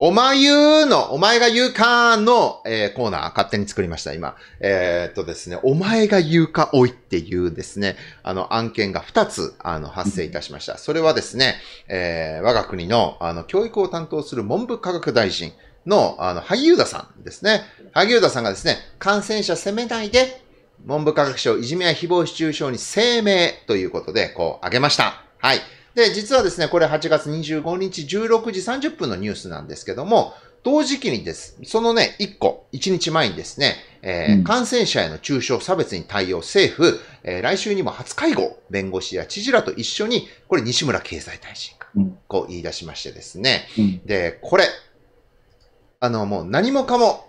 お前言うの、お前が言うかの、えー、コーナー勝手に作りました、今。えー、っとですね、お前が言うかおいっていうですね、あの案件が2つ、あの、発生いたしました。それはですね、えー、我が国の、あの、教育を担当する文部科学大臣の、あの、萩生田さんですね。萩生田さんがですね、感染者責めないで、文部科学省いじめや誹謗中傷に声明ということで、こう、あげました。はい。で、実はですね、これ8月25日16時30分のニュースなんですけども、同時期にです、そのね、1個、1日前にですね、えーうん、感染者への中傷差別に対応政府、えー、来週にも初会合、弁護士や知事らと一緒に、これ西村経済大臣が、こう言い出しましてですね、うん、で、これ、あの、もう何もかも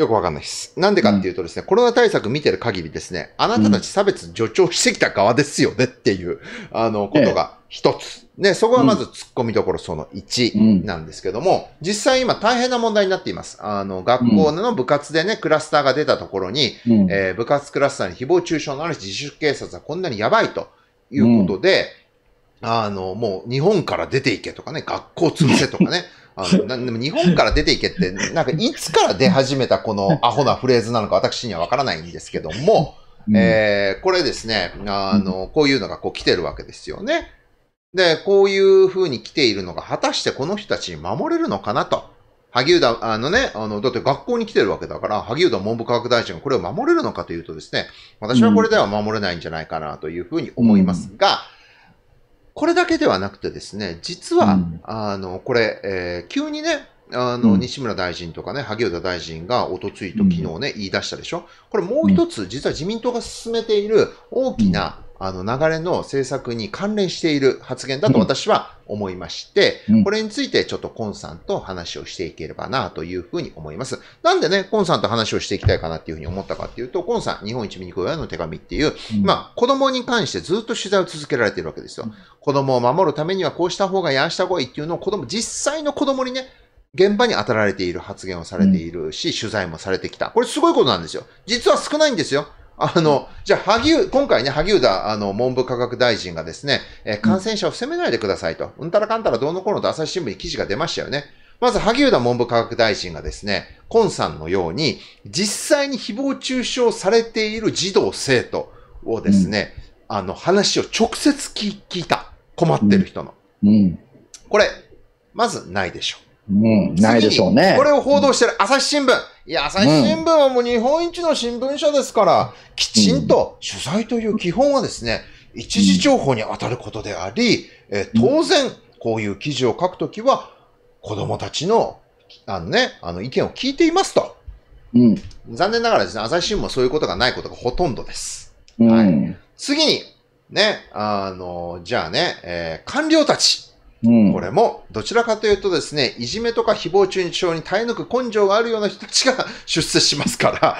よくわかんないです。なんでかっていうとですね、うん、コロナ対策見てる限りですね、あなたたち差別助長してきた側ですよねっていう、あの、ことが一つ。ね、そこはまず突っ込みどころその1なんですけども、実際今大変な問題になっています。あの、学校の部活でね、クラスターが出たところに、うん、えー、部活クラスターに誹謗中傷のある自主警察はこんなにやばいということで、あの、もう日本から出ていけとかね、学校潰せとかね、あの でも日本から出ていけって、なんかいつから出始めたこの アホなフレーズなのか私にはわからないんですけども、うん、えー、これですね、あの、こういうのがこう来てるわけですよね。で、こういうふうに来ているのが果たしてこの人たちに守れるのかなと。萩生田、あのね、あの、だって学校に来てるわけだから、萩生田文部科学大臣がこれを守れるのかというとですね、私はこれでは守れないんじゃないかなというふうに思いますが、うんこれだけではなくてですね、実は、うん、あの、これ、えー、急にね、あの、うん、西村大臣とかね、萩生田大臣がおとついと昨日ね、うん、言い出したでしょこれもう一つ、実は自民党が進めている大きな、あの流れの政策に関連している発言だと私は思いまして、うん、これについてちょっとコンさんと話をしていければなというふうに思います。なんでね、コンさんと話をしていきたいかなっていうふうに思ったかっていうと、コンさん、日本一ミニコ親の手紙っていう、うん、まあ子供に関してずっと取材を続けられているわけですよ。うん、子供を守るためにはこうした方がやあした方がいいっていうのを子供、実際の子供にね、現場に当たられている発言をされているし、取材もされてきた。これすごいことなんですよ。実は少ないんですよ。あの、じゃあ、萩生、今回ね、萩生田、あの、文部科学大臣がですね、えー、感染者を責めないでくださいと、うん、うんたらかんたらどうのこうのと朝日新聞に記事が出ましたよね。まず、萩生田文部科学大臣がですね、今さんのように、実際に誹謗中傷されている児童生徒をですね、うん、あの、話を直接聞いた。困ってる人の。うん、うん、これ、まずないでしょう。うん、ないでしょうね。これを報道してる朝日新聞。いや、朝日新聞はもう日本一の新聞社ですから、きちんと取材という基本はですね、一時情報に当たることであり、え当然、こういう記事を書くときは、子供たちの、あのね、あの意見を聞いていますと。うん、残念ながらですね、朝日新聞はそういうことがないことがほとんどです。うん、はい。次に、ね、あの、じゃあね、えー、官僚たち。これも、どちらかというとですね、いじめとか誹謗中傷に耐え抜く根性があるような人たちが出世しますから、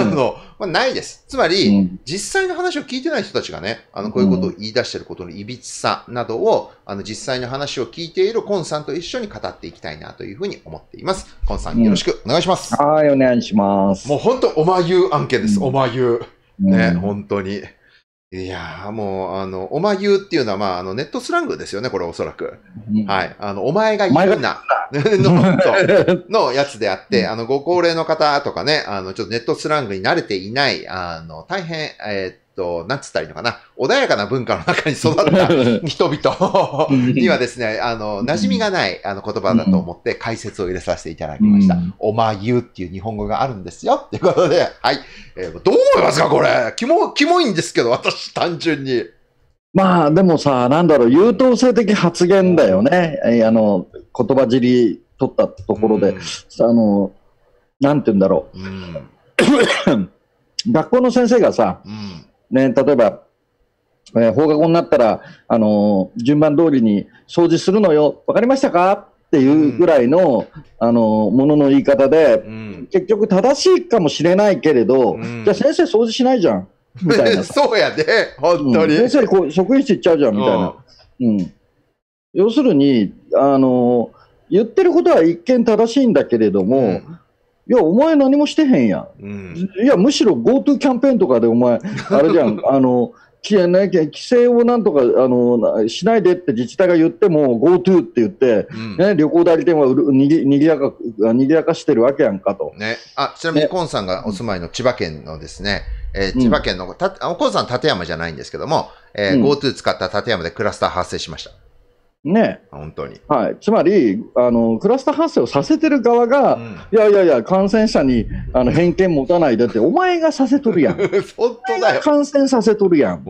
あの、まあ、ないです。つまり、うん、実際の話を聞いてない人たちがね、あの、こういうことを言い出してることのいびつさなどを、あの、実際の話を聞いているコンさんと一緒に語っていきたいなというふうに思っています。コンさん、よろしくお願いします。うん、はい、お願いします。もう本当、おまゆう案件です。おまゆう。ね、本当に。いやー、もう、あの、おまゆっていうのは、まあ、あの、ネットスラングですよね、これおそらく。うん、はい。あの、お前が言うな、の、のやつであって、あの、ご高齢の方とかね、あの、ちょっとネットスラングに慣れていない、あの、大変、えー、と、なんつったらいいのかな、穏やかな文化の中に育った 人々にはですね、あの、馴染みがないあの言葉だと思って解説を入れさせていただきました。おまゆっていう日本語があるんですよっていうことで、はい。えー、どう思いますかこれ。キモ、キモいんですけど、私単純に。まあでもさ、なんだろう、優等生的発言だよね。えー、あの、言葉尻取ったところで、あの、なんて言うんだろう。う 学校の先生がさ、うんね、例えば、えー、放課後になったら、あのー、順番通りに掃除するのよ、分かりましたかっていうぐらいの、うん、あのものの言い方で、うん、結局正しいかもしれないけれど、うん、じゃあ先生掃除しないじゃんみたいな そうやで、本当に、先生こう職員室行っちゃうじゃんみたいな、うん、要するにあの言ってることは一見正しいんだけれども、いや、お前何もしてへんやん。うん、いや、むしろ GoTo キャンペーンとかでお前、あれじゃん、あの、規制をなんとかあのしないでって自治体が言っても GoTo って言って、うん、ね、旅行代理店はにぎにぎやかにぎやかしてるわけやんかと、ね、あちなみにコンさんがお住まいの千葉県のですね、えー、千葉県の、うん、たコンさん館山じゃないんですけども、えーうん、GoTo 使った館山でクラスター発生しました。ね、本当に、はい、つまりあの、クラスター発生をさせてる側が、うん、いやいやいや、感染者にあの偏見持たないでって、お前がさせとるやん、本当だよ感染させとるやん、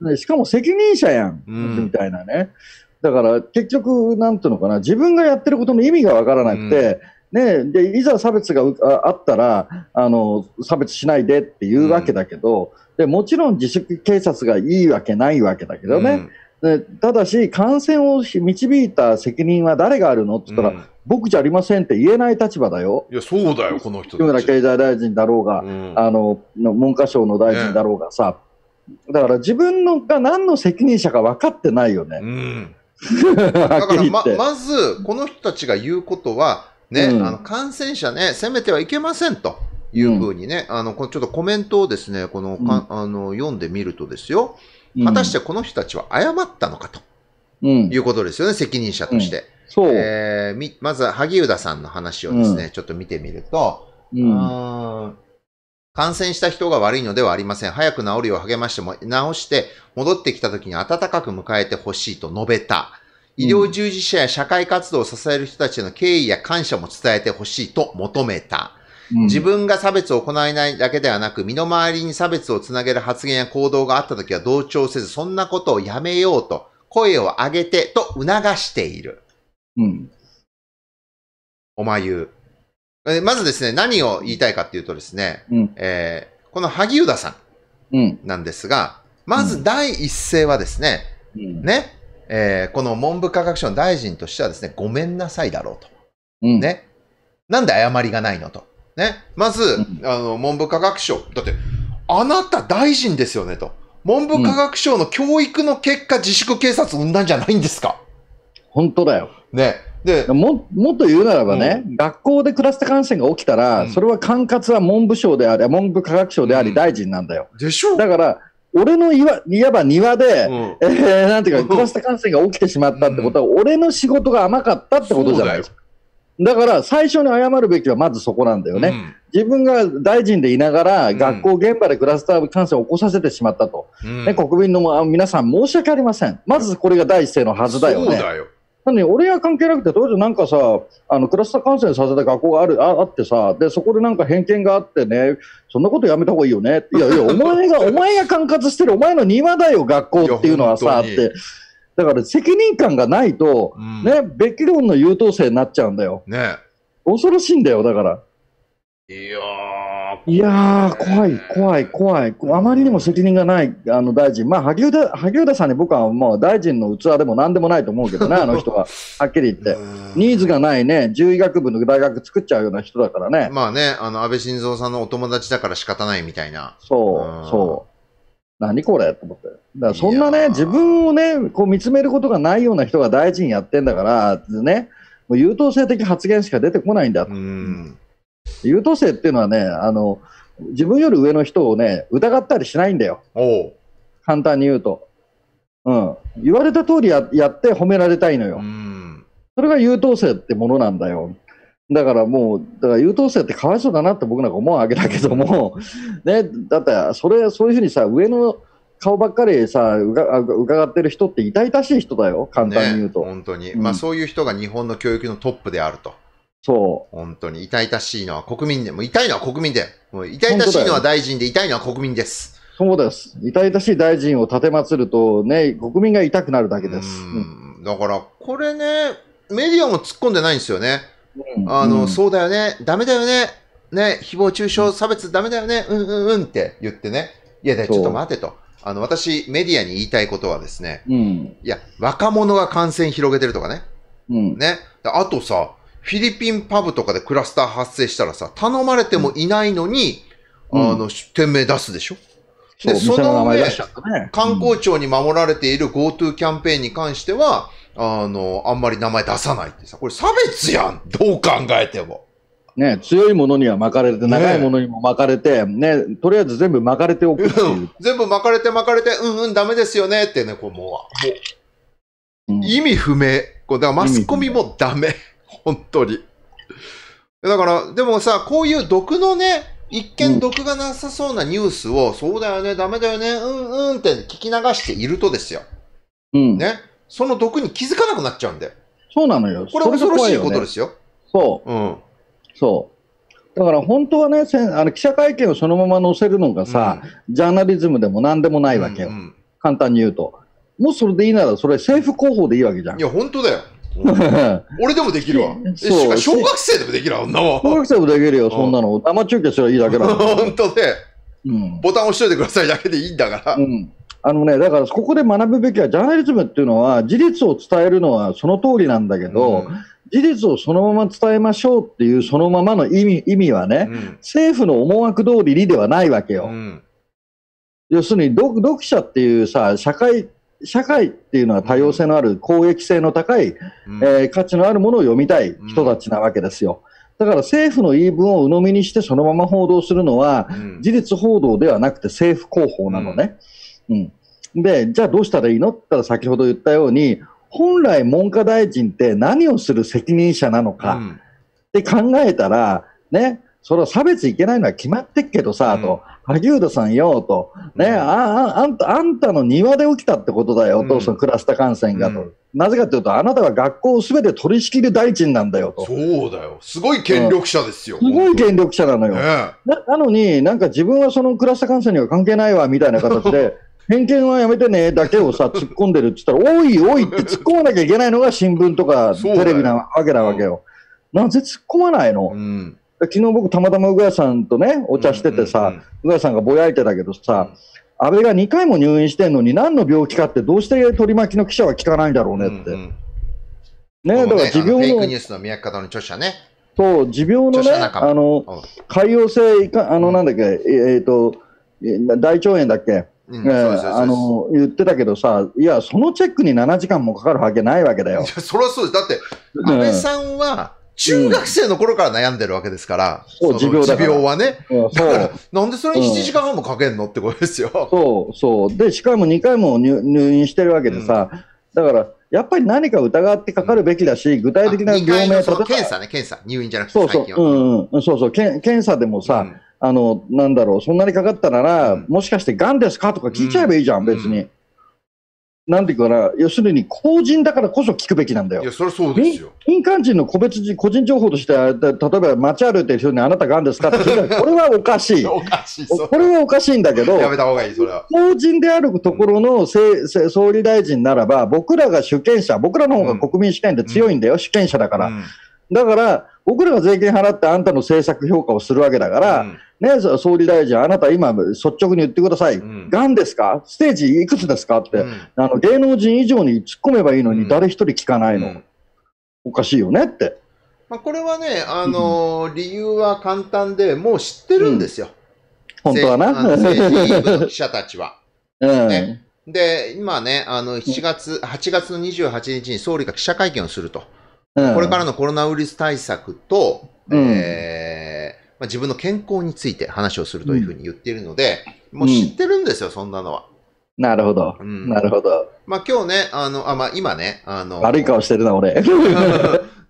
ね、しかも責任者やん、うん、みたいなね、だから結局、なんていうのかな、自分がやってることの意味がわからなくて、うん、ね、でいざ差別があったらあの、差別しないでっていうわけだけど、でもちろん自粛警察がいいわけないわけだけどね。ただし、感染を導いた責任は誰があるのって言ったら、うん、僕じゃありませんって言えない立場だよ。いや、そうだよ、この人木村経済大臣だろうが、うん、あの、文科省の大臣だろうがさ、ね、だから自分のが何の責任者か分かってないよね。うん、だからま、まず、この人たちが言うことは、ね、うん、あの感染者ね、責めてはいけませんと。いうふうにね、あの、ちょっとコメントをですね、この、かあの、読んでみるとですよ。果たしてこの人たちは謝ったのかと、いうことですよね、責任者として。そう。えー、まずは萩生田さんの話をですね、ちょっと見てみると、うん感染した人が悪いのではありません。早く治るよう励ましても、治して戻ってきた時に温かく迎えてほしいと述べた。医療従事者や社会活動を支える人たちへの敬意や感謝も伝えてほしいと求めた。自分が差別を行えないだけではなく、身の回りに差別をつなげる発言や行動があった時は同調せず、そんなことをやめようと、声を上げてと促している。うん。お言う。まずですね、何を言いたいかっていうとですね、うん、えー、この萩生田さんなんですが、うん、まず第一声はですね、うん、ね、えー、この文部科学省の大臣としてはですね、ごめんなさいだろうと。うん、ね。なんで謝りがないのと。ね。まず、あの、文部科学省。だって、あなた大臣ですよね、と。文部科学省の教育の結果、自粛警察を生んだんじゃないんですか本当だよ。ね。でももっと言うならばね、うん、学校でクラスター感染が起きたら、うん、それは管轄は文部省であり、文部科学省であり、大臣なんだよ。でしょだから、俺のいわいわば庭で、うん、えー、なんていうか、クラスター感染が起きてしまったってことは、俺の仕事が甘かったってことじゃないですか。だから最初に謝るべきはまずそこなんだよね。うん、自分が大臣でいながら、学校現場でクラスター感染を起こさせてしまったと。うん、ね、国民の皆さん申し訳ありません。まずこれが第一声のはずだよね。なに俺は関係なくて、当時なんかさ、あのクラスター感染させた学校があるああってさで、そこでなんか偏見があってね、そんなことやめたほうがいいよね、いやいや、お前が、お前が管轄してる、お前の庭だよ、学校っていうのはさ、って。だから責任感がないと、うん、ね、べき論の優等生になっちゃうんだよ。ね恐ろしいんだよ、だから。いやー、いや怖い、怖い、怖い。あまりにも責任がない、あの、大臣。まあ、萩生田、萩生田さんに僕はもう大臣の器でも何でもないと思うけどね、あの人は。はっきり言って。ニーズがないね、獣医学部の大学作っちゃうような人だからね。まあね、あの、安倍晋三さんのお友達だから仕方ないみたいな。そう、そう。何これと思って。だからそんなね、自分をね、こう見つめることがないような人が大臣やってんだから、ね、もう優等生的発言しか出てこないんだと。優等生っていうのはね、あの、自分より上の人をね、疑ったりしないんだよ。簡単に言うと。うん。言われた通りややって褒められたいのよ。それが優等生ってものなんだよ。だからもう、だから優等生ってかわいそうだなって僕なんか思うわけだけども、ね、だってそれ、そういうふうにさ、上の顔ばっかりさ、うか伺ってる人って痛々しい人だよ、簡単に言うと。ね、本当に、うん、まあそういう人が日本の教育のトップであると。そう。本当に痛々しいのは国民で、もう痛いのは国民で、もう痛々しいのは大臣で、痛いのは国民です。そうです。痛々しい大臣を立るとね、国民が痛くなるだけです。うん、だから、これね、メディアも突っ込んでないんですよね。あの、そうだよね、ダメだよね、ね、誹謗中傷、差別ダメだよね、うんうんうんって言ってね、いや、ちょっと待てと。あの、私、メディアに言いたいことはですね、うん、いや、若者が感染広げてるとかね、うん、ね、あとさ、フィリピンパブとかでクラスター発生したらさ、頼まれてもいないのに、うん、あの、店名出すでしょで、その上、観光庁に守られている GoTo キャンペーンに関しては、あの、あんまり名前出さないってさ、これ差別やんどう考えても。ね、強いものには巻かれて、長いものにも巻かれて、ね、ねとりあえず全部巻かれておくっていう、うん。全部巻かれて巻かれて、うんうん、ダメですよねってね、こう、もう、も意味不明。こうだからマスコミもダメ。本当に。だから、でもさ、こういう毒のね、一見毒がなさそうなニュースを、うん、そうだよね、ダメだよね、うんうんって聞き流しているとですよ。うん。ね。その毒に気づかなくなっちゃうんで。そうなのよ。これ恐ろしいことですよ。よね、そう。うん。そう。だから本当はね、せんあの記者会見をそのまま載せるのがさ、うん、ジャーナリズムでも何でもないわけよ、うんうん、簡単に言うと。もうそれでいいなら、それ政府広報でいいわけじゃん。いや、本当だよ。俺でもできるわ。そう。小学生でもできるわ、女は。小学生でもできるよ、そんなの。生中継すればいいだけだ。本当で、うん。ボタン押しといてくださいだけでいいんだから。うん。あのね、だからここで学ぶべきは、ジャーナリズムっていうのは、事実を伝えるのはその通りなんだけど、うん事実をそのまま伝えましょうっていうそのままの意味意味はね、うん、政府の思惑通りにではないわけよ。うん、要するに読読者っていうさ社会社会っていうのは多様性のある、公益性の高い、うん、えー、価値のあるものを読みたい人たちなわけですよ。だから政府の言い分を鵜呑みにしてそのまま報道するのは、事実報道ではなくて政府広報なのね。うんうん、で、じゃあどうしたらいいのって言ったら先ほど言ったように、本来文科大臣って何をする責任者なのかって考えたら、ね、それは差別いけないのは決まってっけどさ、うん、と、萩生田さんよ、と、ね、うん、ああんた、あんたの庭で起きたってことだよ、と、うん、そのクラスター感染がと。なぜかというと、あなたは学校をすべて取り仕切る大臣なんだよと。そうだよ。すごい権力者ですよ。すごい権力者なのよ。ね、ななのに、なんか自分はそのクラスター感染には関係ないわ、みたいな形で、偏見はやめてねだけをさ、突っ込んでるって言ったら、おいおいって突っ込まなきゃいけないのが新聞とかテレビなわけなわけよ。なぜ突っ込まないの、うん、昨日僕、たまたま宇賀さんとね、お茶しててさ、宇賀、うさんがぼやいてたけどさ、安倍が2回も入院してんのに、何の病気かって、どうして取り巻きの記者は聞かないんだろうねって。うんうん、ねだから持病の。ニュースの方の著者ね。そう、持病のね、あの、潰瘍性、あの、なんだっけ、えっ、と、大腸炎だっけ。言ってたけどさ、いや、そのチェックに7時間もかかるわけないわけだよ。いや、そりゃそうです。だって、安倍さんは、中学生の頃から悩んでるわけですから、うん、そ持病はね、うん、だからなんでそれに7時間半もかけんのってことですよ。そうそうでしかも2回も入院してるわけでさ、うん、だからやっぱり何か疑ってかかるべきだし、具体的な病名とか検査ね検査入院じゃなくて最近はそうそう,、そうそう検査でもさ、あの、なんだろう、そんなにかかったなら、うん、もしかしてがんですかとか聞いちゃえばいいじゃん、うん、別に。なんていうかな、要するに公人だからこそ聞くべきなんだよ。いや、それそうですよ。民間人の個別個人情報として、例えば街歩いてる人にあなたがんですかって聞いたら、これはおかしい。おかしい。これはおかしいんだけど、やめた方がいい、それは。公人であるところの総理大臣ならば、僕らが主権者、僕らの方が国民主権で強いんだよ、うん、主権者だから。だから、僕らが税金払ってあんたの政策評価をするわけだから、ね、総理大臣、あなた今、率直に言ってください、が、んですか、ステージいくつですかって、あの芸能人以上に突っ込めばいいのに、誰一人聞かないの、おかしいよねって。まあ、これはね、あのー、理由は簡単で、もう知ってるんですよ。うん、本当はな。政治部の記者たちは。うんで、今ね、あの、7月、8月の28日に総理が記者会見をすると。うん、これからのコロナウイルス対策と、うん、えー、まあ、自分の健康について話をするというふうに言っているので、うん、もう知ってるんですよ、そんなのは。なるほど。うん、なるほど。まあ今日ね、あの、あ、まあ今ね、あの。悪い顔してるな、俺。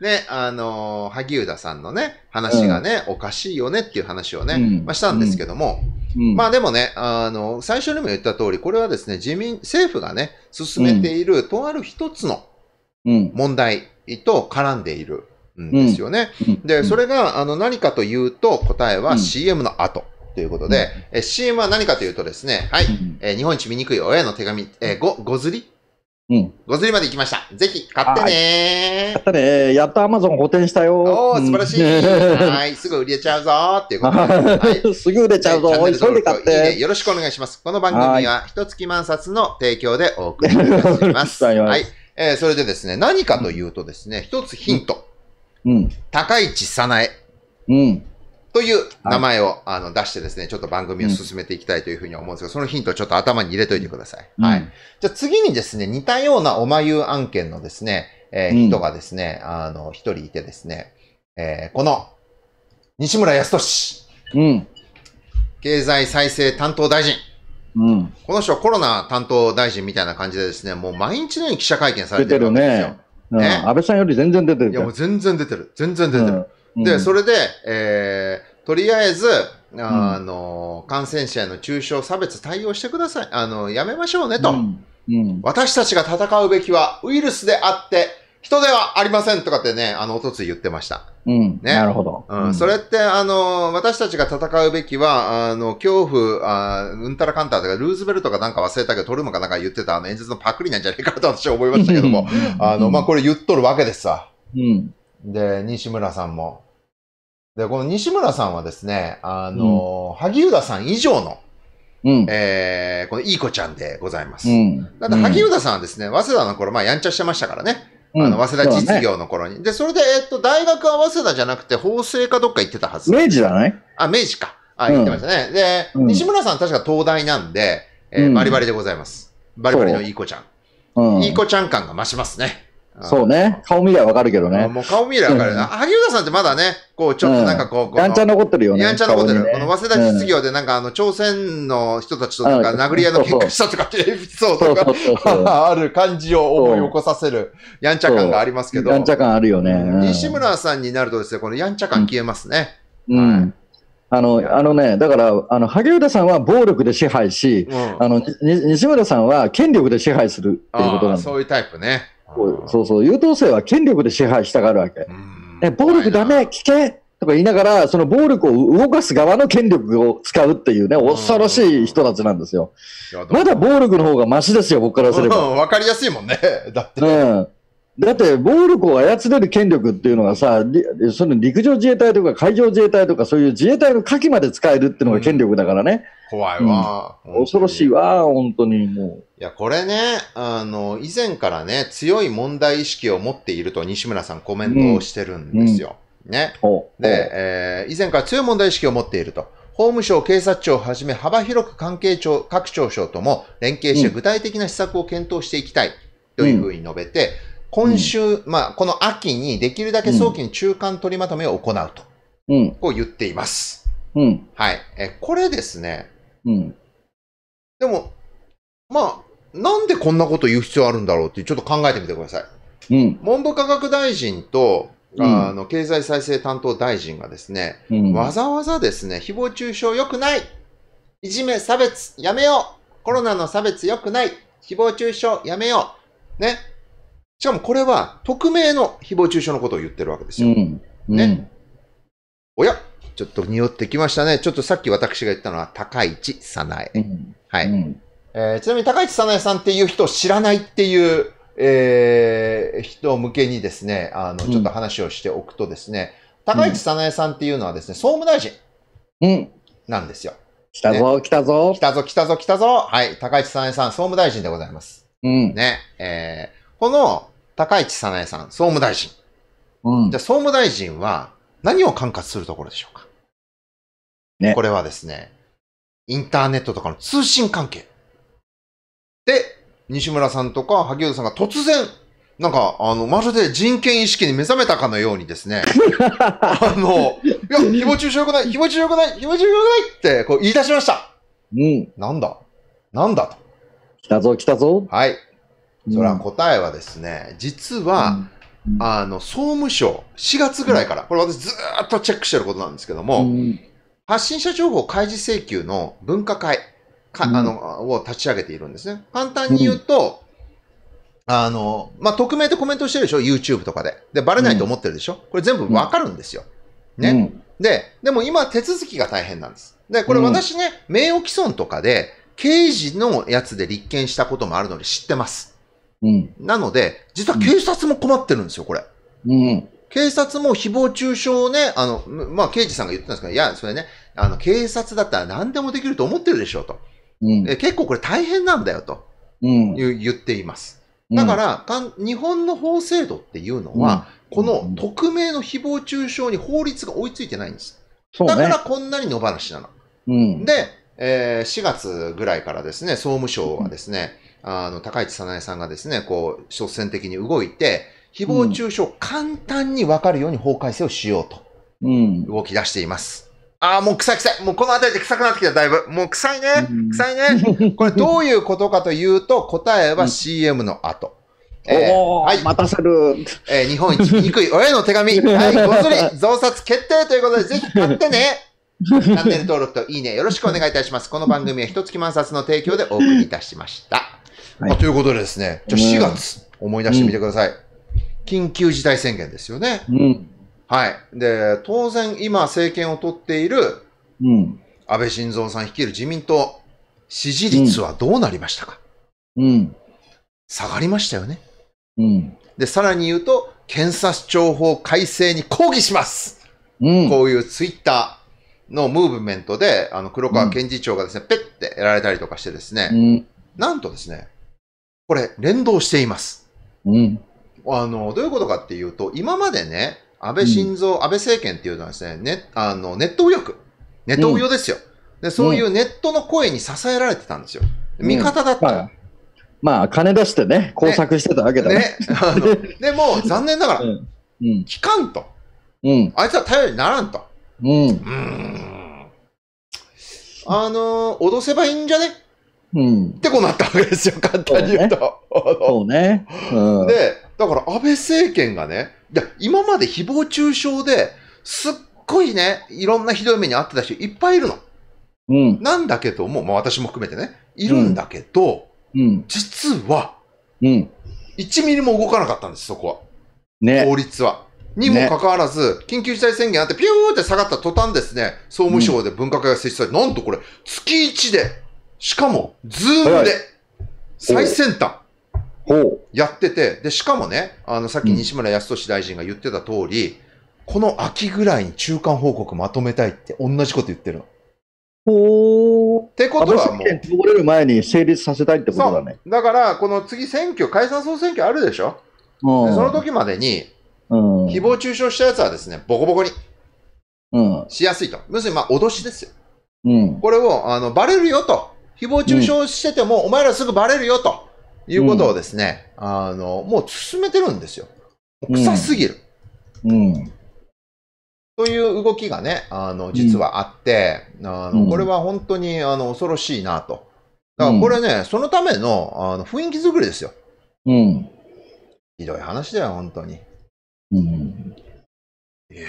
ね、あの、萩生田さんのね、話がね、うん、おかしいよねっていう話をね、うん、まあしたんですけども、うん、まあでもね、あの、最初にも言った通り、これはですね、自民、政府がね、進めている、とある一つの問題と絡んでいるんですよね。で、それがあの何かというと答えは CM の後。ということで、うん、CM は何かというとですね、はい、えー、日本一見にくい親の手紙、えー、ご、ごずりうん。ごずりまで行きました。ぜひ、買ってね買ったねやっと Amazon 補填したよおー、素晴らしい。はい、すぐ売れちゃうぞーっていうことで。はい、すぐ売れちゃうぞー。いよろしくお願いします。この番組は、ひと月万冊の提供でお送りいたします。はい。えー、それでですね、何かというとですね、一つヒント。うん。高市早苗。うん。という名前を、あの出してですね、ちょっと番組を進めていきたいというふうに思うんですが、そのヒントをちょっと頭に入れといてください。はい。じゃあ次にですね、似たようなおまゆ案件のですね、えー、人がですね、あの、一人いてですね、えー、この、西村康稔。うん。経済再生担当大臣。うん、この人はコロナ担当大臣みたいな感じでですね、もう毎日のように記者会見されてるんですよ。ね。安倍さんより全然出てる。いや、もう全然出てる。全然出てる。うん、で、それで、えー、とりあえず、あの、うん、感染者への中傷、差別対応してください。あの、やめましょうねと。うん、私たちが戦うべきはウイルスであって、人ではありませんとかってね、あの、おとつい言ってました。うん。ね。なるほど。うん。それって、あの、私たちが戦うべきは、あの、恐怖、あうんたらかんたらとか、ルーズベルトかなんか忘れたけど、トルムかなんか言ってた、あの、演説のパクリなんじゃないかと私は思いましたけども、あの、まあ、これ言っとるわけですわ。うん。で、西村さんも。で、この西村さんはですね、あの、うん、萩生田さん以上の、うん、えー、このいい子ちゃんでございます。うん、だって、萩生田さんはですね、早稲田の頃、まあ、やんちゃしてましたからね。あの、早稲田実業の頃に。ね、で、それで、えっと、大学は早稲田じゃなくて、法政かどっか行ってたはず。明治じゃないあ、明治か。あ、行ってましたね。で、西村さん確か東大なんで、えー、バリバリでございます。バリバリのいい子ちゃん。いい子ちゃん感が増しますね。そうね。顔見りゃわかるけどね。もう顔見りゃわかるな。萩生田さんってまだね、こう、ちょっとなんかこう、やんちゃ残ってるよね。やんちゃ残ってる。この早稲田実業でなんかあの、朝鮮の人たちとなんか殴り合いの喧嘩したとかってエピソードが ある感じを思い起こさせる、やんちゃ感がありますけど。やんちゃ感あるよね、西村さんになるとですね、このやんちゃ感消えますね。うん、あの、あのね、だから、あの、萩生田さんは暴力で支配し、あの、西村さんは権力で支配するっていうことなんそういうタイプね。そうそう、優等生は権力で支配したがるわけ。え暴力ダメ、聞けとか言いながら、その暴力を動かす側の権力を使うっていうね、恐ろしい人たちなんですよ。まだ暴力の方がましですよ、僕からすれば。わ、うん、かりやすいもんね。だってね。うんだって暴力を操れる権力っていうのがさ、その陸上自衛隊とか海上自衛隊とか、そういう自衛隊の火器まで使えるっていうのが権力だからね。うん、怖いわ、うん、恐ろしいわ、本当にもう。いや、これね、あの、以前からね、強い問題意識を持っていると西村さんコメントをしてるんですよ。うん、ね。で、えー、以前から強い問題意識を持っていると。法務省、警察庁をはじめ幅広く関係庁、各庁省とも連携して具体的な施策を検討していきたいというふうに述べて、今週、うん、まあ、この秋にできるだけ早期に中間取りまとめを行うと、うん、こう言っています。うん。はい。え、これですね。うん。でも、まあ、なんでこんなこと言う必要あるんだろうってちょっと考えてみてください。うん。文部科学大臣と、あの、経済再生担当大臣がですね、うん、わざわざですね、誹謗中傷良くないいじめ、差別、やめようコロナの差別良くない誹謗中傷、やめようね、しかもこれは匿名の誹謗中傷のことを言ってるわけですよ。うんうん、ね。おやちょっと匂ってきましたね。ちょっとさっき私が言ったのは高市早苗。はい、うんえー、ちなみに高市早苗さんっていう人を知らないっていう、えー、人向けにですね、あの、ちょっと話をしておくとですね、うん、高市早苗さんっていうのはですね、総務大臣なんですよ。来たぞ、ね、来たぞ。来たぞ、来たぞ、来たぞ。はい、高市早苗さん、総務大臣でございます。うん、ね、えー、この高市早苗さん、総務大臣。うん。じゃあ、総務大臣は何を管轄するところでしょうかね。これはですね、インターネットとかの通信関係。で、西村さんとか萩生田さんが突然、なんか、あの、まるで人権意識に目覚めたかのようにですね、あの、いや、気持ちよくない、気持ちよくない、気持ちよくないって、こう言い出しました。うん。なんだなんだと。来たぞ、来たぞ。はい。それは答えはですね、実は、あの、総務省、4月ぐらいから、これ私ずっとチェックしてることなんですけども、発信者情報開示請求の分科会か、あの、を立ち上げているんですね。簡単に言うと、あの、まあ、匿名でコメントしてるでしょ ?YouTube とかで。で、バレないと思ってるでしょこれ全部わかるんですよ。ね。で、でも今手続きが大変なんです。で、これ私ね、名誉毀損とかで、刑事のやつで立件したこともあるので知ってます。なので、実は警察も困ってるんですよ、これ。うん、警察も誹謗中傷をね、あの、まあ、刑事さんが言ってたんですけど、いや、それね、あの、警察だったら何でもできると思ってるでしょうと。うん、結構これ大変なんだよと、うん、言っています。だから、うん、日本の法制度っていうのは、この匿名の誹謗中傷に法律が追いついてないんです。ね、だからこんなに野放しなの。で、えー、4月ぐらいからですね、総務省はですね、あの、高市早苗さんがですね、こう、率先的に動いて、誹謗中傷を簡単に分かるように法改正をしようと、うん、動き出しています。ああ、もう臭い臭い。もうこの辺りで臭くなってきた、だいぶ。もう臭いね。臭いね。これどういうことかというと、答えは CM の後。うん、えー、はい。待たせる。えー、日本一憎い親の手紙、は第っそり、増刷決定ということで、ぜひ買ってね。チャンネル登録といいねよろしくお願いいたします。この番組は一月満冊の提供でお送りいたしました。まあ、ということでですね、じゃ4月、思い出してみてください。緊急事態宣言ですよね。うん、はい。で、当然今政権を取っている、うん、安倍晋三さん率いる自民党、支持率はどうなりましたか、うん、下がりましたよね。うん、で、さらに言うと、検察庁法改正に抗議します、うん、こういうツイッターのムーブメントで、あの、黒川検事長がですね、うん、ペッてやられたりとかしてですね、うん、なんとですね、これ、連動しています。うん。あの、どういうことかっていうと、今までね、安倍晋三、うん、安倍政権っていうのはですね、ねあのネット右翼、ネット右翼ですよ、うん、で。そういうネットの声に支えられてたんですよ。味方だった。うんはいまあ、金出してね、工作してたわけだね。ねあの でも、残念ながら、うん、聞かんと、うん。あいつは頼りにならんと。うん。うんあのー、脅せばいいんじゃねうん、ってこうなったわけですよ、簡単に言うと。そうね。うねうん、で、だから安倍政権がね、いや、今まで誹謗中傷ですっごいね、いろんなひどい目に遭ってた人いっぱいいるの。うん、なんだけども、まあ私も含めてね、いるんだけど、うん、実は、うん、1ミリも動かなかったんです、そこは。ね、法律は。にもかかわらず、緊急事態宣言あって、ピューって下がった途端ですね、総務省で分科会が設置され、なんとこれ、月1で、しかも、ズームで、最先端、やってて、で、しかもね、あの、さっき西村康稔大臣が言ってた通り、この秋ぐらいに中間報告まとめたいって同じこと言ってるの。ほー。ってことはもう。れる前に成立させたいってことだね。だから、この次選挙、解散総選挙あるでしょ、うん、その時までに、うん、誹謗中傷したやつはですね、ボコボコに、うん、しやすいと。要するに、まあ、脅しですよ。うん、これを、あの、バレるよと。誹謗中傷してても、お前らすぐバレるよということをですね、うん、あの、もう進めてるんですよ。臭すぎる。うん。うん、という動きがね、あの、実はあって、うん、あの、これは本当に、あの、恐ろしいなと。だからこれね、そのための、あの、雰囲気作りですよ。うん。ひどい話だよ、本当に。うん。いや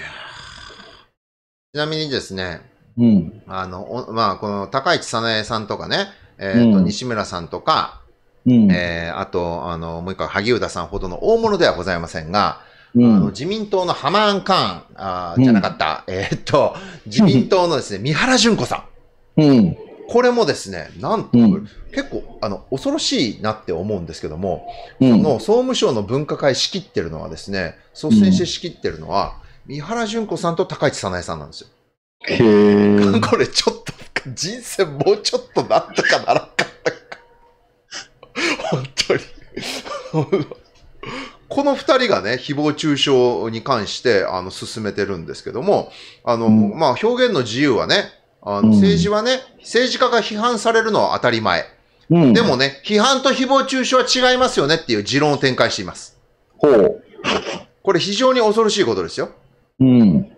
ちなみにですね、うん、あの、まあ、この高市早苗さんとかね、えっ、ー、と、西村さんとか、うん、えー、あと、あの、もう一回、萩生田さんほどの大物ではございませんが、うん、あの自民党のハマーン・カーンあーじゃなかった、えー、っと、自民党のですね、三原淳子さん。うん、これもですね、なんと、結構、あの、恐ろしいなって思うんですけども、その総務省の分科会仕切ってるのはですね、率先して仕切ってるのは、三原淳子さんと高市早苗さんなんですよ。へえ。これちょっと、人生もうちょっとなんとかならんかったか。本当に。この二人がね、誹謗中傷に関して、あの、進めてるんですけども、あの、うん、まあ、表現の自由はね、あの、政治はね、うん、政治家が批判されるのは当たり前。うん、でもね、批判と誹謗中傷は違いますよねっていう持論を展開しています。ほう。これ非常に恐ろしいことですよ。うん。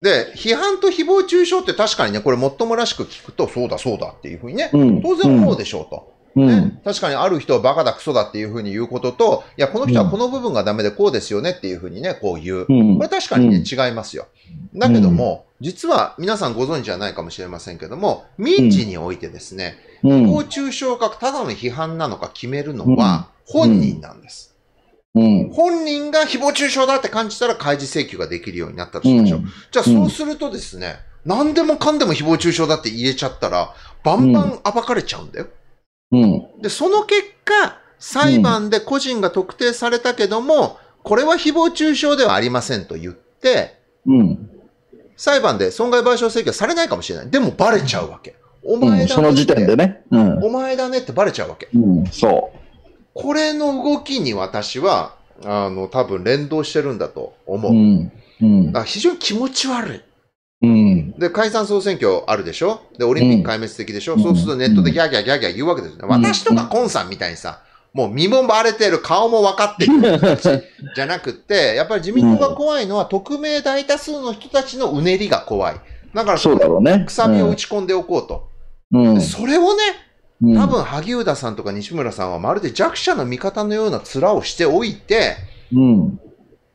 で、批判と誹謗中傷って確かにね、これもっともらしく聞くと、そうだそうだっていうふうにね、当然思うでしょうと。うん、ね、確かにある人はバカだクソだっていうふうに言うことと、いや、この人はこの部分がダメでこうですよねっていうふうにね、こう言う。これ確かにね、違いますよ。だけども、実は皆さんご存知じゃないかもしれませんけども、民事においてですね、誹謗中傷かただの批判なのか決めるのは本人なんです。うん、本人が誹謗中傷だって感じたら開示請求ができるようになったとしましょう。うん、じゃあそうするとですね、うん、何でもかんでも誹謗中傷だって言えちゃったら、バンバン暴かれちゃうんだよ。うん、で、その結果、裁判で個人が特定されたけども、これは誹謗中傷ではありませんと言って、うん、裁判で損害賠償請求されないかもしれない。でもバレちゃうわけ。お前だね、その時点でね、うん、お前だねってバレちゃうわけ。うん、そう。これの動きに私は、あの、多分連動してるんだと思う。うんうん、あ非常に気持ち悪い。うん、で、解散総選挙あるでしょで、オリンピック壊滅的でしょ、うん、そうするとネットでギャーギャーギャーギャー言うわけですね。私とかコンさんみたいにさ、もう身もバレてる、顔も分かってる人たち じゃなくて、やっぱり自民党が怖いのは、匿名大多数の人たちのうねりが怖い。だから、そうだろうね。くさみを打ち込んでおこうと。うん、それをね、多分、萩生田さんとか西村さんはまるで弱者の味方のような面をしておいて、うん、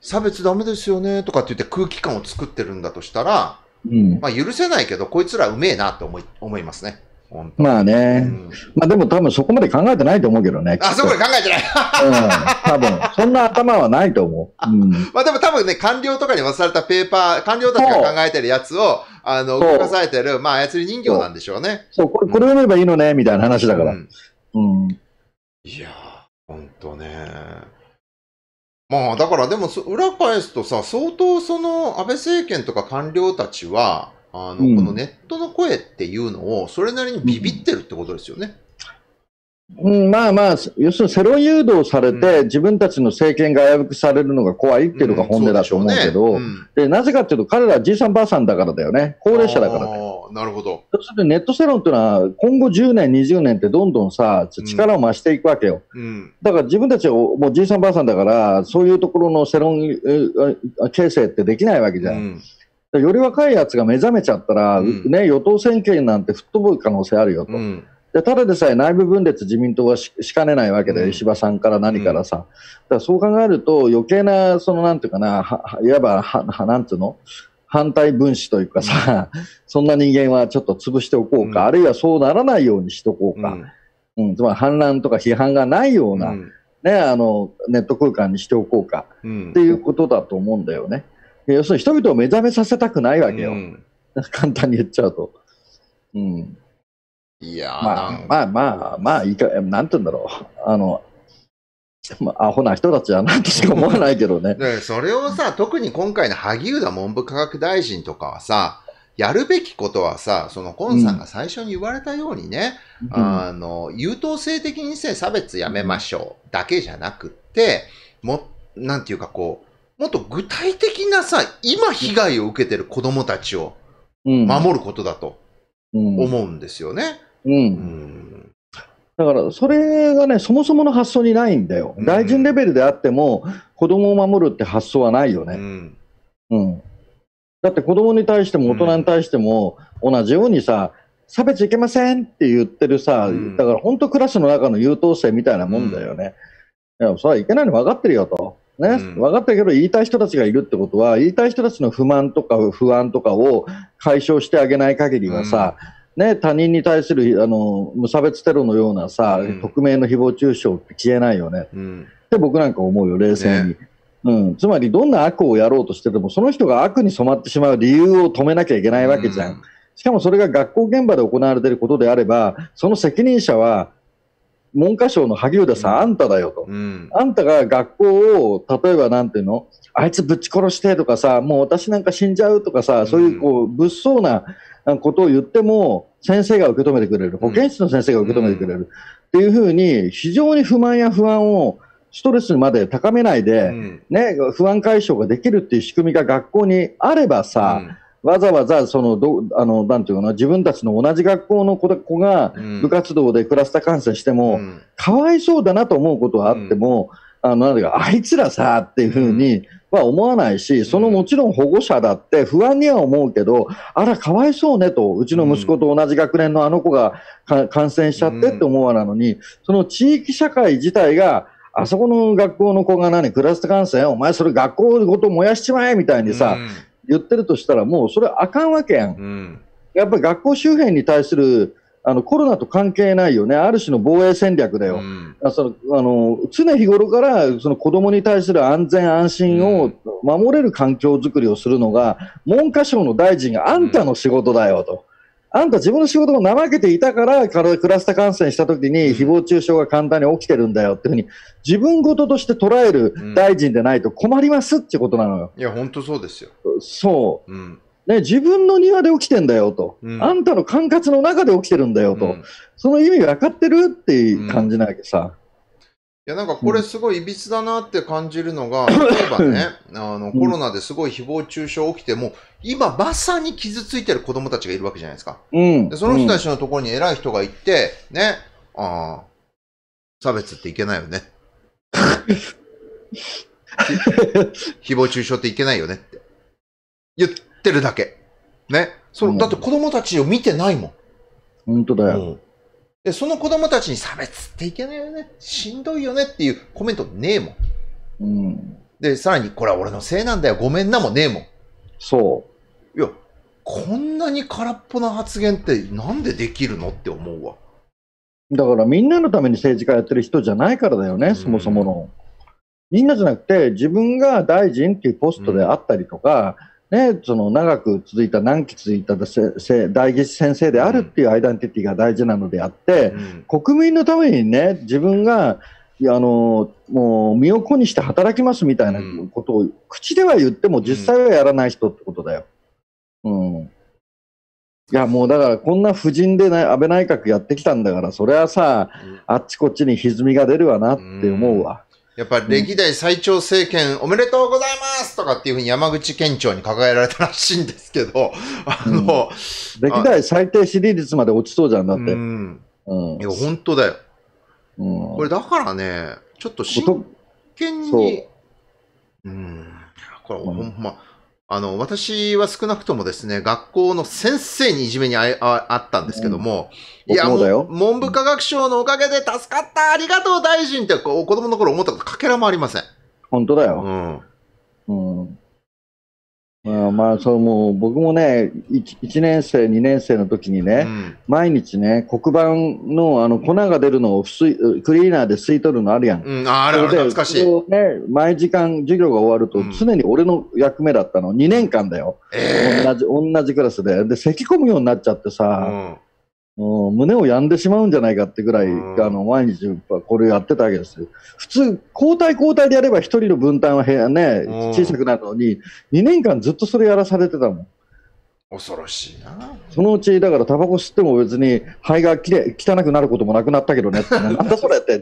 差別ダメですよねとかって言って空気感を作ってるんだとしたら、うん、まあ許せないけど、こいつらうめえなって思い思いますね。まあね、うん、まあでも多分そこまで考えてないと思うけどね。あ、そこまで考えてない。うん、多分そんな頭はないと思う。うん、まあでも多分ね、官僚とかに渡されたペーパー、官僚たちが考えてるやつを、あの、動かされてる、まあ、操り人形なんでしょうね。そう、これ、これ読めばいいのね、みたいな話だから。うん。うん、いやー、ほんとね。まあ、だからでも、裏返すとさ、相当その、安倍政権とか官僚たちは、あの、うん、このネットの声っていうのを、それなりにビビってるってことですよね。うん、まあまあ、要するに世論誘導されて、自分たちの政権が危うくされるのが怖いっていうのが本音だと思うけど、でなぜかっていうと、彼らはじいさんばあさんだからだよね、高齢者だからだなるほど。要するにネット世論っていうのは、今後10年、20年ってどんどんさ、力を増していくわけよ。だから自分たちはもうじいさんばあさんだから、そういうところの世論形成ってできないわけじゃんより若いやつが目覚めちゃったら、ね、与党選挙なんて吹っ飛ぶ可能性あるよと。でただでさえ内部分裂自民党はしかねないわけで、石破さんから何からさ、うん、だそう考えると余計なそのなんていうかないわばはなんつうの反対分子というかさ、うん、そんな人間はちょっと潰しておこうか、うん、あるいはそうならないようにしとこうか、うん、つまり反乱とか批判がないような、ね、あのネット空間にしておこうか、うん、っていうことだと思うんだよね。要するに人々を目覚めさせたくないわけよ、簡単に言っちゃうと。うんいやまあ、まあまあ、まあ、いいか、なんて言うんだろう。あの、まあ、アホな人たちはなんとしか思わないけどね。それをさ、特に今回の萩生田文部科学大臣とかはさ、やるべきことはさ、そのコンさんが最初に言われたようにね、うん、あの、優等生的に性差別やめましょうだけじゃなくって、も、なんていうかこう、もっと具体的なさ、今被害を受けてる子供たちを守ることだと思うんですよね。うんうん。だから、それがね、そもそもの発想にないんだよ。大臣レベルであっても、子供を守るって発想はないよね。うん。うん、だって子供に対しても大人に対しても、同じようにさ、差別いけませんって言ってるさ、だから本当クラスの中の優等生みたいなもんだよね。うん、いや、それはいけないの分かってるよと。ね、うん、分かったけど言いたい人たちがいるってことは言いたい人たちの不満とか不安とかを解消してあげない限りはさ、うんね、他人に対するあの無差別テロのようなさ、うん、匿名の誹謗中傷って消えないよね、うん、って僕なんか思うよ、冷静に、ね、うん。つまりどんな悪をやろうとしてても、その人が悪に染まってしまう理由を止めなきゃいけないわけじゃん。うん、しかもそれが学校現場で行われていることであれば、その責任者は文科省の萩生田さん、あんただよと、あんたが学校を例えばなんていうの、あいつぶち殺してとかさ、もう私なんか死んじゃうとかさ、そういうこう物騒な。ことを言っても、先生が受け止めてくれる、保健室の先生が受け止めてくれる、っていうふうに、非常に不満や不安をストレスまで高めないで、ね、不安解消ができるっていう仕組みが学校にあればさ、わざわざそのどあのなんていう自分たちの同じ学校の子が部活動でクラスター感染しても、うん、かわいそうだなと思うことはあっても、うん、あのなんかあいつらさっていうふうに、は思わないし、そのもちろん保護者だって不安には思うけど、あら、かわいそうねと、うちの息子と同じ学年のあの子が感染しちゃってって思わなのに、その地域社会自体が、あそこの学校の子が何、クラス感染、お前それ学校ごと燃やしちまえみたいにさ、言ってるとしたら、もうそれあかんわけやん。やっぱり学校周辺に対するあのコロナと関係ないよね、ある種の防衛戦略だよ、うん、そのあの常日頃からその子どもに対する安全・安心を守れる環境づくりをするのが、文科省の大臣があんたの仕事だよと。あんた自分の仕事を怠けていたからクラスター感染した時に誹謗中傷が簡単に起きてるんだよっていうふうに自分事として捉える大臣でないと困りますってことなのよ。うん、いや、本当そうですよ。そう。うんね、自分の庭で起きてんだよと、うん、あんたの管轄の中で起きてるんだよと、うん、その意味分かってるっていう感じなわけさ。いやなんかこれすごいいびつだなって感じるのが、例えばね、あの、コロナですごい誹謗中傷起きても、今まさに傷ついてる子供たちがいるわけじゃないですか。でその人たちのところに偉い人が行って、ね、ああ、差別っていけないよね。誹謗中傷っていけないよねって。言ってってるだけ。ね。そのだって子供たちを見てないもん。本当だよ。うんで、その子供たちに差別っていけないよね。しんどいよねっていうコメントねえもん。うん。で、さらに、これは俺のせいなんだよ。ごめんなもねえもん。そう。いや、こんなに空っぽな発言ってなんでできるのって思うわ。だからみんなのために政治家やってる人じゃないからだよね、うん、そもそもの。みんなじゃなくて、自分が大臣っていうポストであったりとか、うんね、その長く続いた何期続いた大義士先生であるっていうアイデンティティが大事なのであって、うん、国民のためにね自分があのもう身を粉にして働きますみたいなことを口では言っても実際はやらない人ってことだよ。うん、いやもうだからこんな布陣で、ね、安倍内閣やってきたんだからそれはさ、あっちこっちに歪みが出るわなって思うわ。やっぱ歴代最長政権おめでとうございますとかっていうふうに山口県庁に掲げられたらしいんですけど、あの、うん、歴代最低支持率まで落ちそうじゃんだって。うん。うん、いや、本当だよ。うん、これだからね、ちょっと真剣に、うん、これほんま、あの、私は少なくともですね、学校の先生にいじめにあああったんですけども、うん、いやも、文部科学省のおかげで助かった、ありがとう大臣ってこう子供の頃思ったことかけらもありません。本当だよ。うん。うん、まあ、まあ、そう、もう、僕もね1、1年生、2年生の時にね、うん、毎日ね、黒板の、あの、粉が出るのをすい、クリーナーで吸い取るのあるやん。うん、あ、あれ、懐かしい。ね、毎時間授業が終わると、常に俺の役目だったの。二2年間だよ。同じ、同じクラスで。で、咳込むようになっちゃってさ、うん、胸を病んでしまうんじゃないかってぐらい、うん、あの毎日これやってたわけですよ。普通、交代交代でやれば一人の分担はね、小さくなるのに、2年間ずっとそれやらされてたもん。恐ろしいな。そのうち、だからタバコ吸っても別に肺がきれ汚くなることもなくなったけどねって、なんだそれって。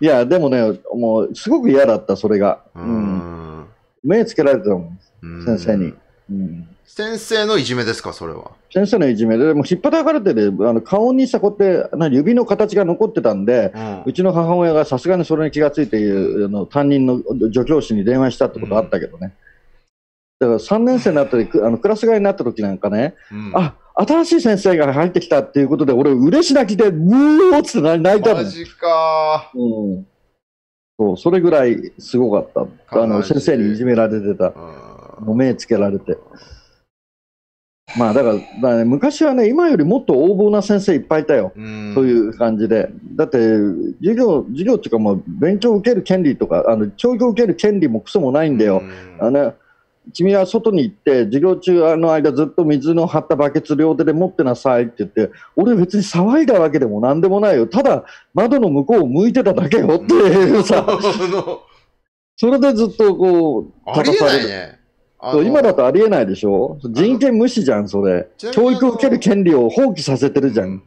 いや、でもね、もうすごく嫌だった、それが。うん、目つけられてたもん、先生に。うん先生のいじめですか、それは。先生のいじめで、でも引っ張かれてて、あの顔にさ、こうやってな指の形が残ってたんで、うん、うちの母親がさすがにそれに気がついて、うん、の担任の助教師に電話したってことあったけどね。うん、だから3年生になったり、あのクラス替えになった時なんかね、うん、あ新しい先生が入ってきたっていうことで、俺、嬉し泣きで、うーっつって泣いたマジかうん。そう、それぐらいすごかった。あの、先生にいじめられてた。の目つけられて。まあだから、からね、昔はね、今よりもっと横暴な先生いっぱいいたよ、という感じで、だって、授業、授業っていうか、勉強受ける権利とか、あの教育受ける権利もクソもないんだよ、あの君は外に行って、授業中の間、ずっと水の張ったバケツ両手で持ってなさいって言って、俺、別に騒いだわけでもなんでもないよ、ただ、窓の向こうを向いてただけよっていうさ、それでずっとこう、立たされる。そう今だとありえないでしょ人権無視じゃん、それ。教育を受ける権利を放棄させてるじゃん。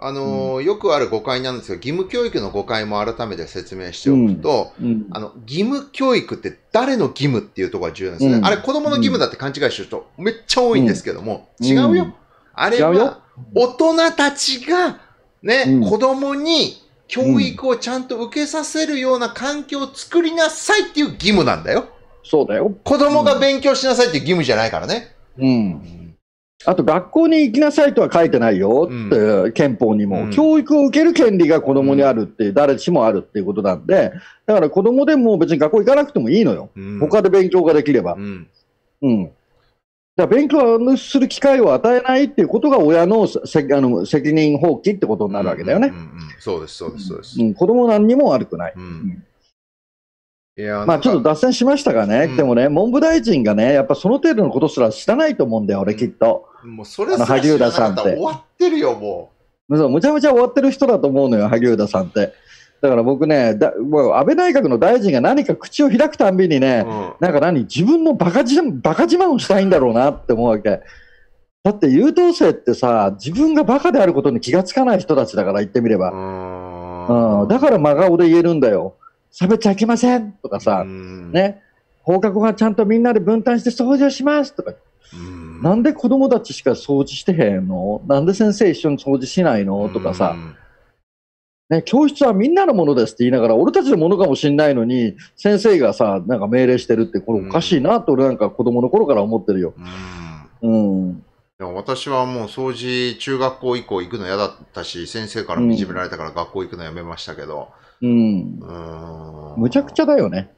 あのー、よくある誤解なんですが、義務教育の誤解も改めて説明しておくと、うんうん、あの、義務教育って誰の義務っていうところが重要なんですね。うん、あれ、子供の義務だって勘違いしてる人、めっちゃ多いんですけども、違うよ。あれは、大人たちが、ね、子供に教育をちゃんと受けさせるような環境を作りなさいっていう義務なんだよ。そうだよ。子供が勉強しなさいっていう義務じゃないからね。うん。あと、学校に行きなさいとは書いてないよって、憲法にも、教育を受ける権利が子供にあるって誰しもあるっていうことなんで、だから子供でも別に学校行かなくてもいいのよ。他で勉強ができれば。うん。うん勉強する機会を与えないっていうことが親のせあの責任放棄ってことになるわけだよね。うんうんうん、そうです、そうです、そうです、うん。子供何にも悪くない。うんまあちょっと脱線しましたがね、うん、でもね、文部大臣がね、やっぱその程度のことすら知らないと思うんだよ、俺、きっと。もうそれすら知らなかった終わってるよ、もう。むちゃむちゃ終わってる人だと思うのよ、萩生田さんって。だから僕ね、だもう安倍内閣の大臣が何か口を開くたんびにね、うん、なんか何、自分のバカ自バカ自慢をしたいんだろうなって思うわけ。だって優等生ってさ、自分がバカであることに気がつかない人たちだから、言ってみれば。うんうん、だから真顔で言えるんだよ。差別はいけませんとかさ、ね、放課後はちゃんとみんなで分担して掃除をしますとか、んなんで子供たちしか掃除してへんのなんで先生一緒に掃除しないのとかさ、ね、教室はみんなのものですって言いながら、俺たちのものかもしれないのに、先生がさ、なんか命令してるって、これおかしいなと俺なんか子供の頃から思ってるよ。うん。でも私はもう掃除、中学校以降行くの嫌だったし、先生からいじめられたから学校行くのやめましたけど、うんうん。むちゃくちゃだよね。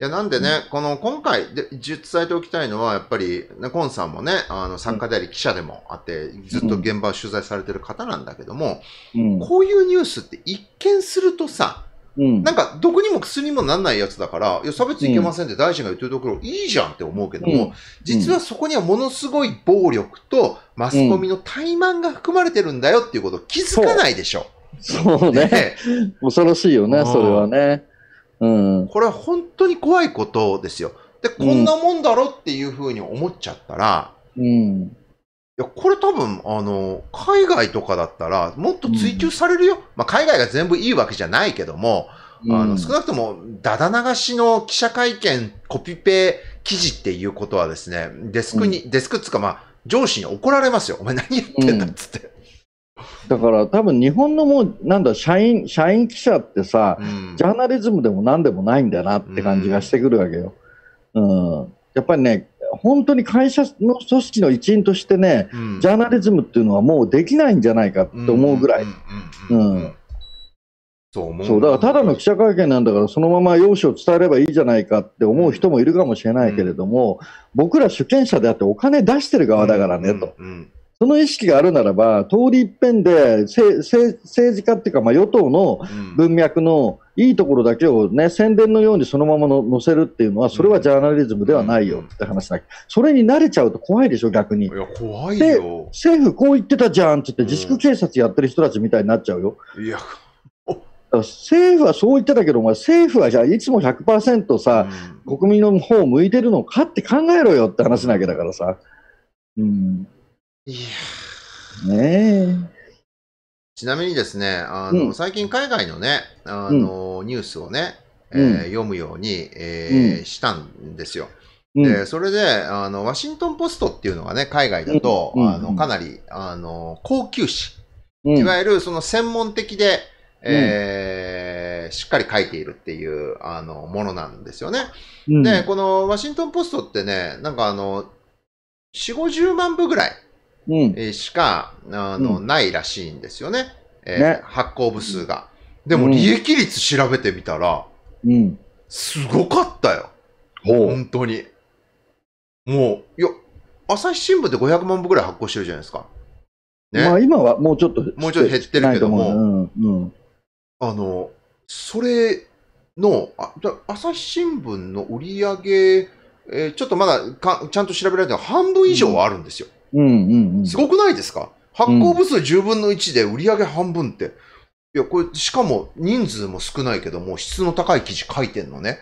いや、なんでね、うん、この、今回で、伝えておきたいのは、やっぱり、ね、コンさんもね、あの、作家であり記者でもあって、ずっと現場を取材されてる方なんだけども、うん、こういうニュースって一見するとさ、うん、なんか、どこにも薬にもなんないやつだから、いや、差別いけませんって大臣が言ってるところ、いいじゃんって思うけども、実はそこにはものすごい暴力と、マスコミの怠慢が含まれてるんだよっていうことを気づかないでしょ。そうね。ね恐ろしいよね、それはね。うん。これは本当に怖いことですよ。で、こんなもんだろっていうふうに思っちゃったら、うん。いや、これ多分、あの、海外とかだったら、もっと追求されるよ。うん、まあ、海外が全部いいわけじゃないけども、うん、あの、少なくとも、だだ流しの記者会見、コピペ記事っていうことはですね、デスクに、うん、デスクっつか、まあ、上司に怒られますよ。お前何言ってんだっつって。だから多分日本のもうなんだ社員社員記者ってさ、うん、ジャーナリズムでも何でもないんだなって感じがしてくるわけよ。うん、うん、やっぱりね本当に会社の組織の一員としてね、うん、ジャーナリズムっていうのはもうできないんじゃないかって思うぐらい。うんそうだからただの記者会見なんだからそのまま容姿を伝えればいいじゃないかって思う人もいるかもしれないけれども、僕ら主権者であってお金出してる側だからねと、その意識があるならば、通り一遍で政治家っていうか、まあ、与党の文脈のいいところだけを、ね、宣伝のようにそのままの載せるっていうのは、それはジャーナリズムではないよって話だけそれに慣れちゃうと怖いでしょ、逆に。いや怖いで、政府こう言ってたじゃんってって、自粛警察やってる人たちみたいになっちゃうよ。いや政府はそう言ってたけど、お前政府はじゃあいつも100%さ、うん、国民の方を向いてるのかって考えろよって話なわけだからさ。うんいやねちなみにですね、あの、うん、最近海外のね、あの、うん、ニュースをね、えー、読むように、えー、したんですよ。で、それで、あの、ワシントンポストっていうのがね、海外だと、あの、かなり、あの、高級紙。いわゆる、その専門的で、えー、しっかり書いているっていう、あの、ものなんですよね。で、このワシントンポストってね、なんかあの、四五十万部ぐらい、うん、しか、あの、うん、ないらしいんですよね。えー、ね発行部数が。でも利益率調べてみたら、うん、すごかったよ。本当に。もう、いや、朝日新聞で500万部ぐらい発行してるじゃないですか。ね。まあ今はもうちょっと、もうちょっと減ってるけども、うんうん、あの、それの、あ朝日新聞の売り上げ、えー、ちょっとまだかちゃんと調べられてる半分以上はあるんですよ。うんすごくないですか発行部数10分の1で売り上げ半分って。いや、これ、しかも人数も少ないけども、質の高い記事書いてんのね。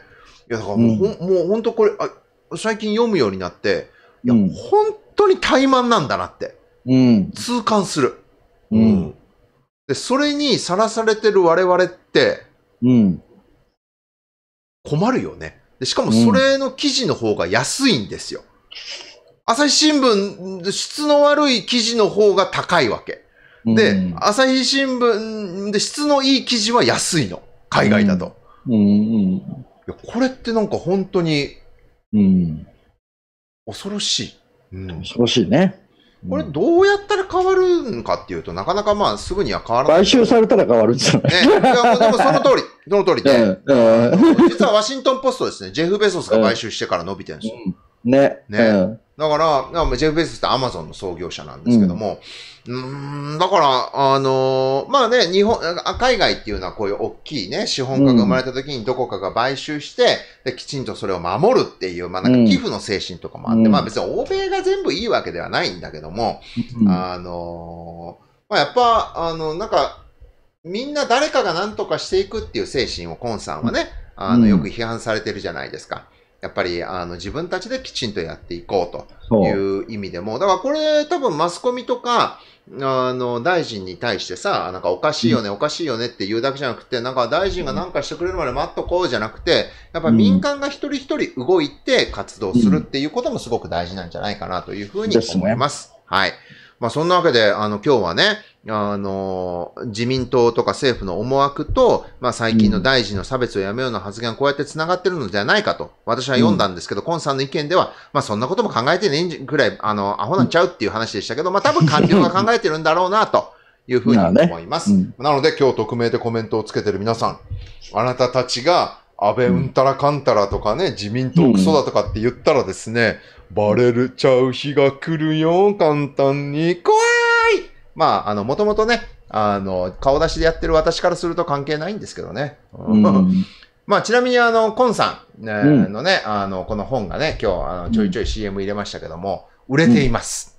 いや、だからもう、うん、もう本当これあ、最近読むようになって、いや、うん、本当に怠慢なんだなって、うん、痛感する。うん、で、それにさらされてる我々って、うん、困るよね。でしかもそれの記事の方が安いんですよ。うん朝日新聞、質の悪い記事の方が高いわけ。で、うん、朝日新聞で質のいい記事は安いの。海外だと。うんうんこれってなんか本当に、うん、恐ろしい、うん。恐ろしいね。これどうやったら変わるんかっていうと、なかなかまあすぐには変わらない。買収されたら変わるんですよね。ね。いや、でもその通り、その通りで、うんうん、実はワシントンポストですね、ジェフ・ベソスが買収してから伸びてるんですよ。ね。ね。だから、からジェフ・ベースってアマゾンの創業者なんですけども、うん、んだから、あのー、まあね、日本、海外っていうのはこういう大きいね、資本家が生まれた時にどこかが買収して、うん、できちんとそれを守るっていう、まあなんか寄付の精神とかもあって、うん、まあ別に欧米が全部いいわけではないんだけども、うん、あのー、まあやっぱ、あの、なんか、みんな誰かが何とかしていくっていう精神をコンさんはね、あの、よく批判されてるじゃないですか。やっぱりあの自分たちできちんとやっていこうという意味でも、だからこれ多分マスコミとか、あの、大臣に対してさ、なんかおかしいよね、うん、おかしいよねって言うだけじゃなくて、なんか大臣が何かしてくれるまで待っとこうじゃなくて、やっぱ民間が一人一人動いて活動するっていうこともすごく大事なんじゃないかなというふうに思います。うんうんすね、はい。まあそんなわけで、あの、今日はね、あの、自民党とか政府の思惑と、まあ最近の大臣の差別をやめような発言がこうやって繋がってるのではないかと、私は読んだんですけど、うん、コンさんの意見では、まあそんなことも考えてねえぐらい、あの、アホなんちゃうっていう話でしたけど、まあ多分官僚が考えてるんだろうな、というふうに思います。な、ねうん、なので今日匿名でコメントをつけてる皆さん、あなたたちが、安倍うんたらかんたらとかね、自民党クソだとかって言ったらですね、うん、バレるちゃう日が来るよ、簡単に。怖いまあ、あの、もともとね、あの、顔出しでやってる私からすると関係ないんですけどね。うん、まあ、ちなみにあの、コンさんのね、うん、あの、この本がね、今日、あの、ちょいちょい CM 入れましたけども、売れています。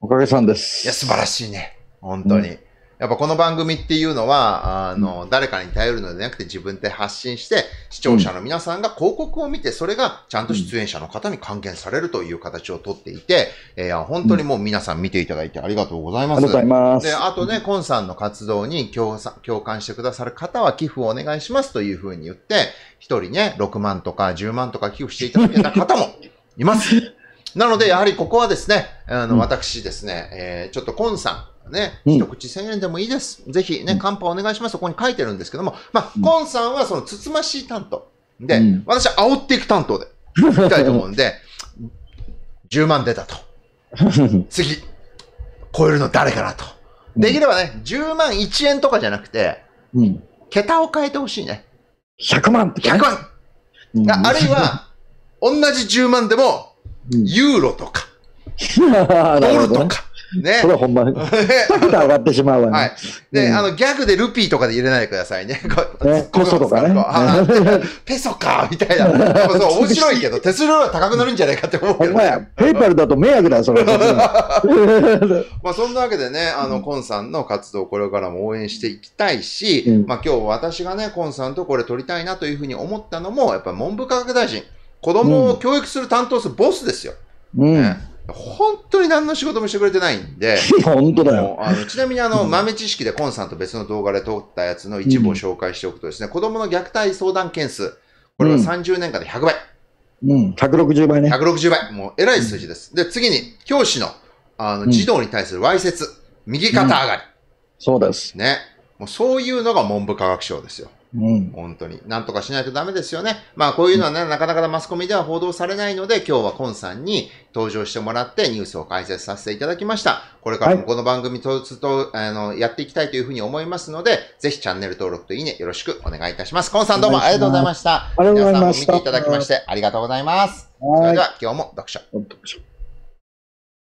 おかげさんです。いや、素晴らしいね。本当に。やっぱこの番組っていうのは、あの、うん、誰かに頼るのではなくて自分で発信して、視聴者の皆さんが広告を見て、それがちゃんと出演者の方に還元されるという形をとっていて、えー、本当にもう皆さん見ていただいてありがとうございます。ありがとうございます。で、あとね、コンさんの活動に共共感してくださる方は寄付をお願いしますというふうに言って、一人ね、6万とか10万とか寄付していただけた方もいます。なので、やはりここはですね、あの、私ですね、えー、ちょっとコンさん、ね、一口千円でもいいです。ぜひね、乾杯お願いします。そこに書いてるんですけども、まあ、コンさんはそのつつましい担当。で、うん、私は煽っていく担当で、いきたいと思うんで、10万出たと。次、超えるの誰かなと。できればね、10万1円とかじゃなくて、うん、桁を変えてほしいね。100万 !100 万、うん、あるいは、同じ10万でも、ユーロとか、ドルとか、ね。それはほんまに。上がってしまうわね。はい。で、うん、あの、ギャグでルピーとかで入れないでくださいね。ねコとかね。ペソかみたいな。そう、面白いけど、手数料は高くなるんじゃないかって思うけど。ほんまや。ペイパルだと迷惑だそれ まあ、そんなわけでね、あの、コンさんの活動、これからも応援していきたいし、うん、まあ、今日私がね、コンさんとこれ撮りたいなというふうに思ったのも、やっぱ文部科学大臣、子供を教育する担当するボスですよ。うん。ね本当に何の仕事もしてくれてないんで。本当だよ。あのちなみにあの、豆知識でコンさんと別の動画で撮ったやつの一部を紹介しておくとですね、うん、子供の虐待相談件数、これは30年間で100倍。うん、160倍ね。160倍。もう、偉い数字です。うん、で、次に、教師の、あの、児童に対するわいせつ、右肩上がり、うん、そうです。ね。もう、そういうのが文部科学省ですよ。うん、本当に。なんとかしないとダメですよね。まあこういうのはね、なかなかマスコミでは報道されないので、今日はコンさんに登場してもらってニュースを解説させていただきました。これからもこの番組とずっと、あの、やっていきたいというふうに思いますので、ぜひチャンネル登録といいねよろしくお願いいたします。コンさんどうもありがとうございました。ありがとうございました。皆さんも見ていただきましてありがとうございます。それでは今日も読書。読書